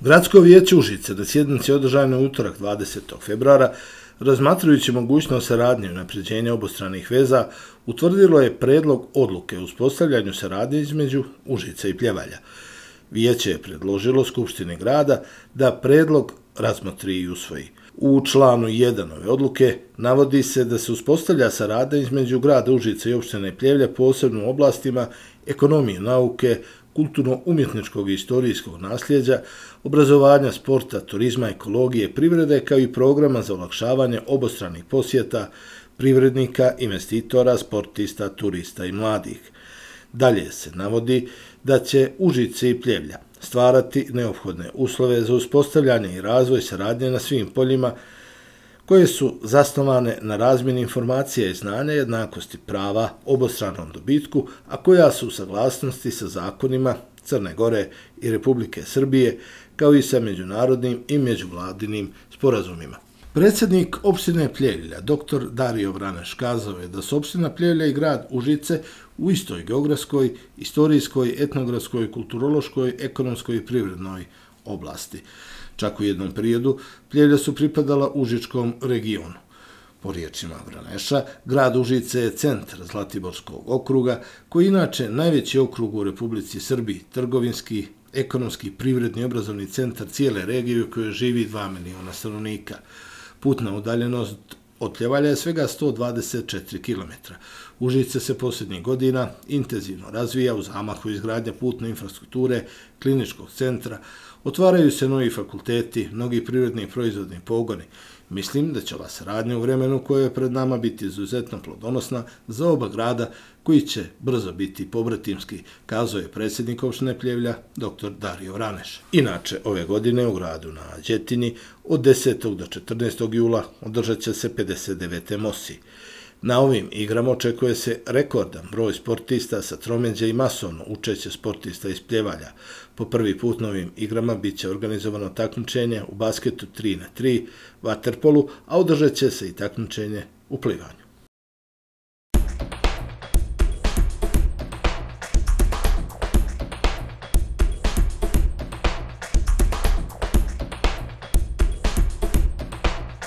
Gradsko vijeće Užice na sjednici održane utorak 20. februara, razmatrujući mogućnost saradnje i napređenje obostranih veza, utvrdilo je predlog odluke u uspostavljanju saradnje između Užica i Pljevalja. Vijeće je predložilo Skupštini grada da predlog razmotri i usvoji. U članu 1. ove odluke navodi se da se uspostavlja saradnja između grada Užice i opštine Pljevlja posebno u oblastima ekonomije, nauke, kulturno-umjetničkog i istorijskog nasljeđa, obrazovanja, sporta, turizma, ekologije, privrede, kao i programa za olakšavanje obostranih posjeta, privrednika, investitora, sportista, turista i mladih. Dalje se navodi da će Užice i Pljevlja stvarati neophodne uslove za uspostavljanje i razvoj saradnje na svim poljima, koje su zasnovane na razmjeni informacija i znanja jednakosti prava obostranom dobitku, a koja su u saglasnosti sa zakonima Crne Gore i Republike Srbije, kao i sa međunarodnim i međuvladinim sporazumima. Predsjednik opštine Pljevlja, dr. Dario Vraneš, kazao je da su opština Pljevlja i grad Užice u istoj geografskoj, istorijskoj, etnografskoj, kulturološkoj, ekonomskoj i privrednoj oblasti. Čak u jednom prijedu pljelja su pripadala Užičkom regionu. Po riječima Vraneša, grad Užice je centar Zlatiborskog okruga, koji je inače najveći okrug u Republici Srbiji, trgovinski, ekonomski, privredni, obrazovni centar cijele regije u kojoj živi 2 miliona stanovnika. Putna udaljenost Od Pljevalja je svega 124 km. Užice se posljednjih godina intenzivno razvija u zamahu izgradnja putne infrastrukture, kliničkog centra, otvaraju se novi fakulteti, mnogi prirodni i proizvodni pogoni, Mislim da će ova saradnja u vremenu koje je pred nama biti izuzetno plodonosna za oba grada koji će brzo biti pobratimski, kazao je predsjednik opštine Pljevlja, dr. Dario Vraneš. Inače, ove godine u gradu na Đetini od 10. do 14. jula održat će se 59. mosi. Na ovim igrama očekuje se rekordan broj sportista sa tromeđa i masovno učeće sportista iz pljevalja. Po prvi put novim igrama bit će organizovano takmičenje u basketu 3 na 3, vaterpolu, a održat će se i takmičenje u plivanju.